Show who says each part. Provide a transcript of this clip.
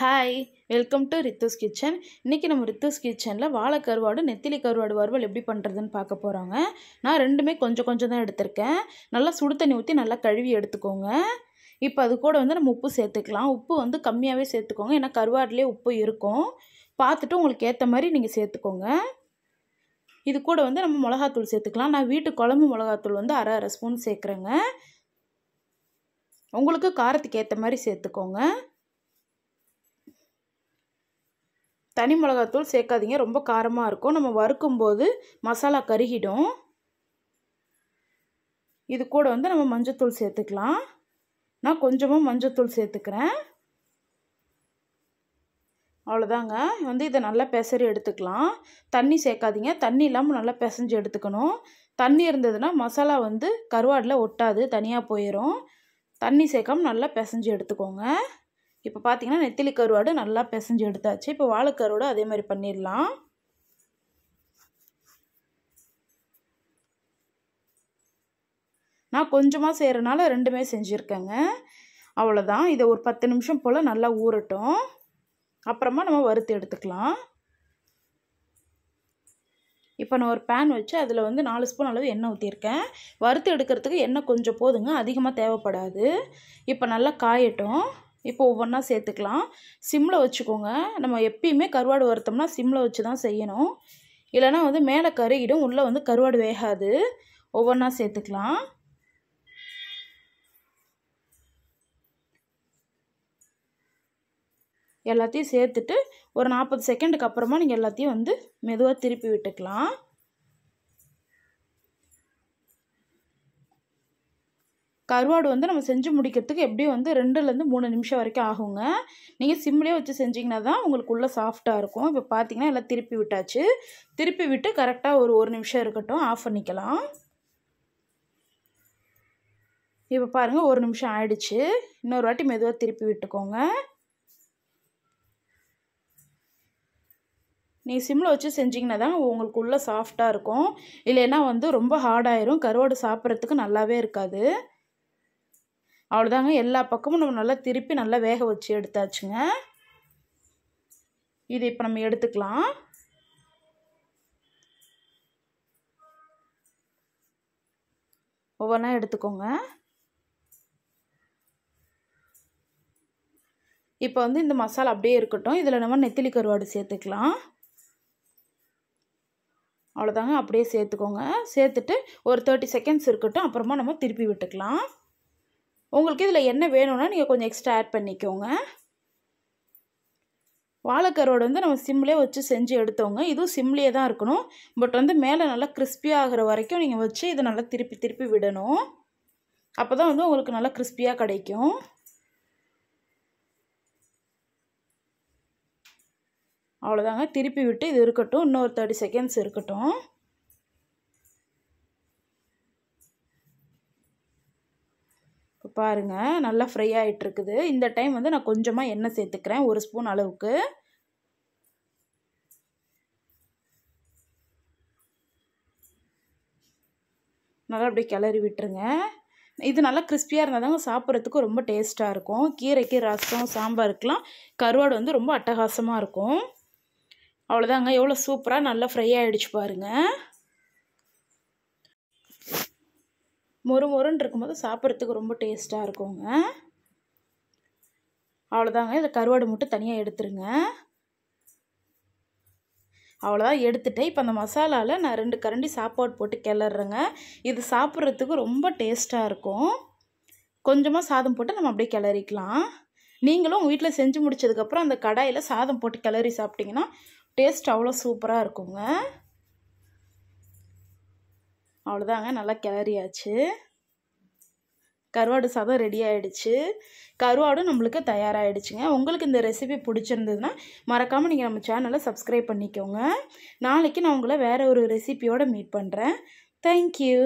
Speaker 1: hi welcome to Rithu's kitchen இன்றைக்கி நம்ம ரித்துஸ் கிச்சனில் வாழை கருவாடு நெத்திலி கருவாடு வறுவல் எப்படி பண்ணுறதுன்னு பார்க்க போகிறாங்க நான் ரெண்டுமே கொஞ்சம் கொஞ்சம் தான் எடுத்திருக்கேன் நல்லா சுடு தண்ணி ஊற்றி நல்லா கழுவி எடுத்துக்கோங்க இப்போ அது கூட வந்து நம்ம உப்பு சேர்த்துக்கலாம் உப்பு வந்து கம்மியாகவே சேர்த்துக்கோங்க ஏன்னா கருவாடுலேயே உப்பு இருக்கும் பார்த்துட்டு உங்களுக்கு ஏற்ற மாதிரி நீங்கள் சேர்த்துக்கோங்க இது கூட வந்து நம்ம மிளகாத்தூள் சேர்த்துக்கலாம் நான் வீட்டு குழம்பு மிளகாத்தூள் வந்து அரை அரை ஸ்பூன் சேர்க்குறேங்க உங்களுக்கு காரத்துக்கு ஏற்ற மாதிரி சேர்த்துக்கோங்க தனி மிளகாத்தூள் சேர்க்காதீங்க ரொம்ப காரமாக இருக்கும் நம்ம வறுக்கும்போது மசாலா கருகிடும் இது கூட வந்து நம்ம மஞ்சத்தூள் சேர்த்துக்கலாம் நான் கொஞ்சமாக மஞ்சத்தூள் சேர்த்துக்கிறேன் அவ்வளோதாங்க வந்து இதை நல்லா பெசரி எடுத்துக்கலாம் தண்ணி சேர்க்காதீங்க தண்ணி இல்லாமல் நல்லா பெசஞ்சு எடுத்துக்கணும் தண்ணி இருந்ததுன்னா மசாலா வந்து கருவாடில் ஒட்டாது தனியாக போயிடும் தண்ணி சேர்க்காம நல்லா பெசஞ்சு எடுத்துக்கோங்க இப்போ பார்த்தீங்கன்னா நெத்திலி கருவாடு நல்லா பிசைஞ்சு எடுத்தாச்சு இப்போ வாழைக்கருவாடு அதே மாதிரி பண்ணிடலாம் நான் கொஞ்சமாக செய்கிறனால ரெண்டுமே செஞ்சுருக்கேங்க அவ்வளோதான் இதை ஒரு பத்து நிமிஷம் போல் நல்லா ஊறட்டும் அப்புறமா நம்ம வறுத்து எடுத்துக்கலாம் இப்போ நான் ஒரு பேன் வச்சு அதில் வந்து நாலு ஸ்பூன் அளவு எண்ணெய் ஊற்றிருக்கேன் வறுத்து எடுக்கிறதுக்கு எண்ணெய் கொஞ்சம் போதுங்க அதிகமாக தேவைப்படாது இப்போ நல்லா காயட்டும் இப்போ ஒவ்வொன்றா சேர்த்துக்கலாம் சிம்மில் வச்சுக்கோங்க நம்ம எப்பயுமே கருவாடு வறுத்தோம்னா சிம்மில் வச்சு தான் செய்யணும் இல்லைனா வந்து மேலே கருகிடும் உள்ளே வந்து கருவாடு வேகாது ஒவ்வொன்றா சேர்த்துக்கலாம் எல்லாத்தையும் சேர்த்துட்டு ஒரு நாற்பது செகண்டுக்கு அப்புறமா நீங்கள் எல்லாத்தையும் வந்து மெதுவாக திருப்பி விட்டுக்கலாம் கருவாடு வந்து நம்ம செஞ்சு முடிக்கிறதுக்கு எப்படியும் வந்து ரெண்டுலேருந்து மூணு நிமிஷம் வரைக்கும் ஆகுங்க நீங்கள் சிம்லேயே வச்சு செஞ்சிங்கன்னா தான் உங்களுக்குள்ளே சாஃப்டாக இருக்கும் இப்போ பார்த்தீங்கன்னா எல்லாம் திருப்பி விட்டாச்சு திருப்பி விட்டு கரெக்டாக ஒரு ஒரு நிமிஷம் இருக்கட்டும் ஆஃப் பண்ணிக்கலாம் இப்போ பாருங்கள் ஒரு நிமிஷம் ஆயிடுச்சு இன்னொரு வாட்டி மெதுவாக திருப்பி விட்டுக்கோங்க நீங்கள் சிம்மில் வச்சு செஞ்சிங்கன்னா தான் உங்களுக்கு உள்ளே சாஃப்டாக இருக்கும் இல்லைன்னா வந்து ரொம்ப ஹார்டாயிரும் கருவாடு சாப்பிட்றதுக்கு நல்லாவே இருக்காது அவ்வளோதாங்க எல்லா பக்கமும் நம்ம நல்லா திருப்பி நல்லா வேக வச்சு எடுத்தாச்சுங்க இது இப்போ நம்ம எடுத்துக்கலாம் ஒவ்வொன்றா எடுத்துக்கோங்க இப்போ வந்து இந்த மசாலா அப்படியே இருக்கட்டும் இதில் நம்ம நெத்திலி கருவாடு சேர்த்துக்கலாம் அவ்வளோதாங்க அப்படியே சேர்த்துக்கோங்க சேர்த்துட்டு ஒரு தேர்ட்டி செகண்ட்ஸ் இருக்கட்டும் அப்புறமா நம்ம திருப்பி விட்டுக்கலாம் உங்களுக்கு இதில் என்ன வேணும்னா நீங்கள் கொஞ்சம் எக்ஸ்ட்ரா ஆட் பண்ணிக்கோங்க வாழைக்கரோடு வந்து நம்ம சிம்லேயே வச்சு செஞ்சு எடுத்தோங்க இதுவும் சிம்லேயே தான் இருக்கணும் பட் வந்து மேலே நல்லா கிறிஸ்பியாக ஆகிற வரைக்கும் நீங்கள் வச்சு இதை நல்லா திருப்பி திருப்பி விடணும் அப்போ தான் வந்து உங்களுக்கு நல்லா கிறிஸ்பியாக கிடைக்கும் அவ்வளோதாங்க திருப்பி விட்டு இது இருக்கட்டும் இன்னொரு தேர்ட்டி செகண்ட்ஸ் இருக்கட்டும் பாருங்கள் நல்லா ஃப்ரை ஆகிட்டுருக்குது இந்த டைம் வந்து நான் கொஞ்சமாக எண்ணெய் சேர்த்துக்கிறேன் ஒரு ஸ்பூன் அளவுக்கு நல்லா அப்படியே கிளறி விட்டுருங்க இது நல்லா கிறிஸ்பியாக இருந்தால் தாங்க சாப்பிட்றதுக்கு ரொம்ப டேஸ்ட்டாக இருக்கும் கீரைக்கு ரசம் சாம்பாருக்கெலாம் கருவாடு வந்து ரொம்ப அட்டகாசமாக இருக்கும் அவ்வளோதாங்க எவ்வளோ சூப்பராக நல்லா ஃப்ரை ஆகிடுச்சு பாருங்கள் மொறு மொறுன்னு இருக்கும்போது சாப்பிட்றதுக்கு ரொம்ப டேஸ்ட்டாக இருக்குங்க அவ்வளோதாங்க இதை கருவாடு மட்டும் தனியாக எடுத்துருங்க அவ்வளோதான் எடுத்துகிட்டு இப்போ அந்த மசாலாவில் நான் ரெண்டு கரண்டி சாப்பாடு போட்டு கிளறுறேங்க இது சாப்பிட்றதுக்கு ரொம்ப டேஸ்ட்டாக இருக்கும் கொஞ்சமாக சாதம் போட்டு நம்ம அப்படியே கிளறிக்கலாம் நீங்களும் உங்கள் வீட்டில் செஞ்சு முடிச்சதுக்கப்புறம் அந்த கடாயில் சாதம் போட்டு கிளறி சாப்பிட்டிங்கன்னா டேஸ்ட் அவ்வளோ சூப்பராக இருக்குங்க அவ்வளோதாங்க நல்லா கிளறியாச்சு கருவாடு சாதம் ரெடி ஆகிடுச்சு கருவாடும் நம்மளுக்கு தயாராகிடுச்சுங்க உங்களுக்கு இந்த ரெசிபி பிடிச்சிருந்ததுன்னா மறக்காமல் நீங்கள் நம்ம சேனலை சப்ஸ்கிரைப் பண்ணிக்கோங்க நாளைக்கு நான் உங்களை வேறு ஒரு ரெசிபியோடு மீட் பண்ணுறேன் தேங்க்யூ